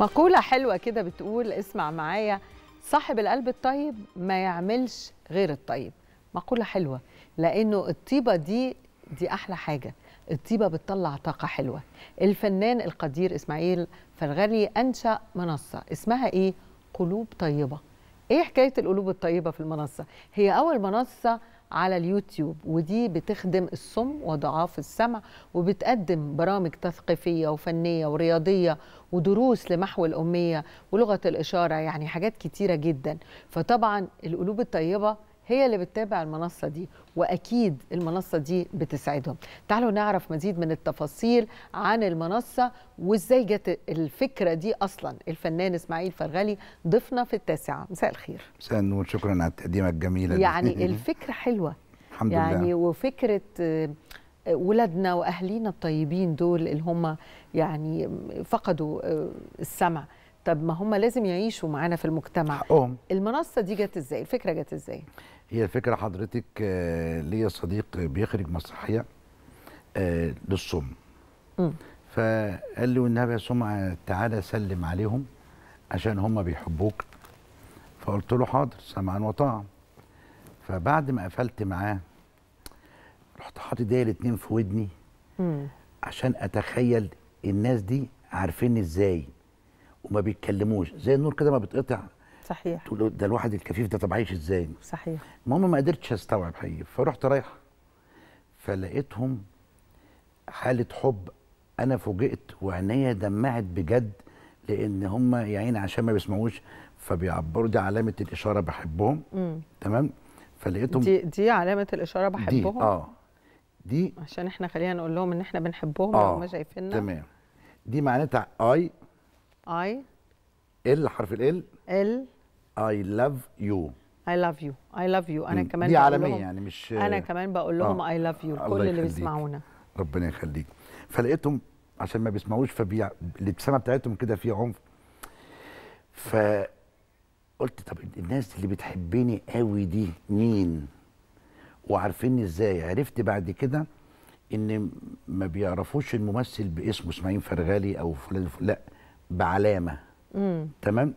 مقولة حلوة كده بتقول اسمع معايا صاحب القلب الطيب ما يعملش غير الطيب مقولة حلوة لأنه الطيبة دي دي أحلى حاجة الطيبة بتطلع طاقة حلوة الفنان القدير إسماعيل فرغلي أنشأ منصة اسمها إيه؟ قلوب طيبة ايه حكايه القلوب الطيبه في المنصه هي اول منصه على اليوتيوب ودي بتخدم الصم وضعاف السمع وبتقدم برامج تثقيفيه وفنيه ورياضيه ودروس لمحو الاميه ولغه الاشاره يعني حاجات كتيره جدا فطبعا القلوب الطيبه هي اللي بتتابع المنصه دي واكيد المنصه دي بتسعدهم تعالوا نعرف مزيد من التفاصيل عن المنصه وازاي جت الفكره دي اصلا الفنان اسماعيل فرغلي ضيفنا في التاسعه مساء الخير مساء النور شكرا على التقديمه الجميله دي. يعني الفكره حلوه الحمد يعني لله يعني وفكره آه، ولادنا واهالينا الطيبين دول اللي هم يعني فقدوا آه، السمع طب ما هم لازم يعيشوا معانا في المجتمع حقهم المنصه دي جت ازاي الفكره جت ازاي هي الفكره حضرتك آه، ليا صديق بيخرج مسرحيه آه، للصم فقال لي والنبي يا سمعه تعالى سلم عليهم عشان هم بيحبوك فقلت له حاضر سمعا وطاعا فبعد ما قفلت معاه رحت حاطط ايديا الاثنين في ودني عشان اتخيل الناس دي عارفين ازاي وما بيتكلموش زي النور كده ما بيتقطع صحيح تقول ده الواحد الكفيف ده طب عايش ازاي صحيح المهم ما قدرتش استوعب حقيقي فرحت رايح فلقيتهم حاله حب انا فوجئت وعينيا دمعت بجد لان هم يا عيني عشان ما بيسمعوش فبيعبروا دي علامه الاشاره بحبهم مم. تمام فلقيتهم دي دي علامه الاشاره بحبهم دي اه دي عشان احنا خلينا نقول لهم ان احنا بنحبهم آه. لو هم شايفيننا تمام دي معناتها اي اي ال حرف ال ال اي لاف يو اي لاف يو اي لاف يو انا كمان دي عالميه يعني مش انا كمان بقول لهم اي لاف يو كل اللي بيسمعونا ربنا يخليك فلقيتهم عشان ما بيسمعوش فبيع الابتسامه بتاعتهم كده فيها عنف فقلت طب الناس اللي بتحبني قوي دي مين وعارفيني ازاي عرفت بعد كده ان ما بيعرفوش الممثل باسمه اسماعيل فرغالي او فلان لا بعلامه مم. تمام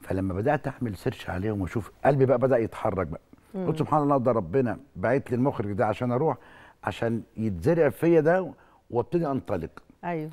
فلما بدات اعمل سيرش عليهم واشوف قلبي بقى بدا يتحرك بقى مم. قلت سبحان الله ده ربنا بعت لي المخرج ده عشان اروح عشان يتزرع فيا ده وابتدي انطلق ايوه